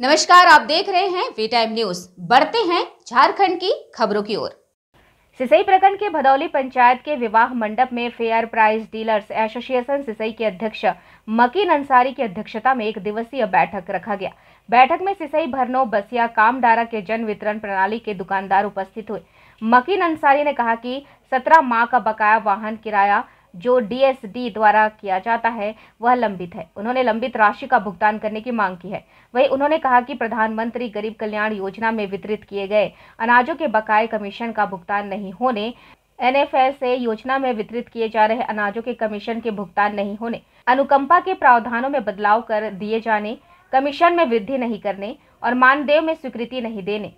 नमस्कार आप देख रहे हैं वी टाइम न्यूज बढ़ते हैं झारखंड की खबरों की ओर सिसई प्रखंड के भदौली पंचायत के विवाह मंडप में fair price dealers association Sisai के अध्यक्ष मकीन अंसारी की अध्यक्षता में एक दिवसीय बैठक रखा गया बैठक में सिसई भरनो बसिया कामडारा के जन वितरण प्रणाली के दुकानदार उपस्थित हुए मकीन अंसारी ने कहा कि 17 माह का बकाया वाहन किराया जो डीएसडी द्वारा किया जाता है वह लंबित है उन्होंने लंबित राशि का भुगतान करने की मांग की है वहीं उन्होंने कहा कि प्रधानमंत्री गरीब कल्याण योजना में वितरित किए गए अनाजों के बकाए कमीशन का भुगतान नहीं होने एनएफएसए योजना में वितरित किए जा रहे अनाजों के कमीशन के भुगतान नहीं होने अनुकंपा के प्रावधानों में बदलाव कर दिए जाने कमीशन में वृद्धि नहीं करने और मानदेय में स्वीकृति नहीं देने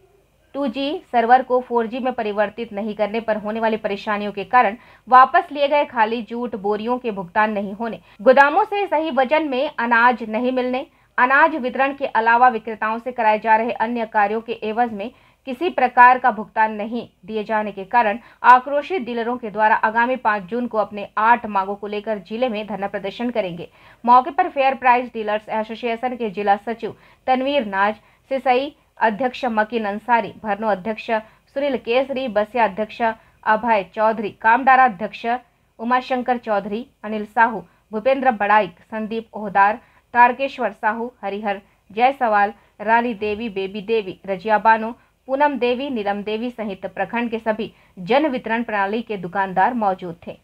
जी सर्वर को जी में परिवर्तित नहीं करने पर होने वाली परेशानियों के कारण वापस लिए गए खाली जूट बोरियों के भुगतान नहीं होने गोदामों से सही वजन में अनाज नहीं मिलने अनाज वितरण के अलावा विक्रेताओं से कराए जा रहे अन्य कार्यों के एवज में किसी प्रकार का भुगतान नहीं दिए जाने के कारण आक्रोशित डीलरों के द्वारा आगामी पाँच जून को अपने आठ मांगों को लेकर जिले में धरना प्रदर्शन करेंगे मौके पर फेयर प्राइस डीलर्स एसोसिएशन के जिला सचिव तनवीर नाज सिसई अध्यक्ष मकीन अंसारी भरनो अध्यक्ष सुनील केसरी बसिया अध्यक्ष अभय चौधरी कामडारा अध्यक्ष उमाशंकर चौधरी अनिल साहू भूपेंद्र बड़ाईक संदीप ओहदार तारकेश्वर साहू हरिहर जयसवाल रानी देवी बेबी देवी रजिया बानो पूनम देवी नीलम देवी सहित प्रखंड के सभी जन वितरण प्रणाली के दुकानदार मौजूद थे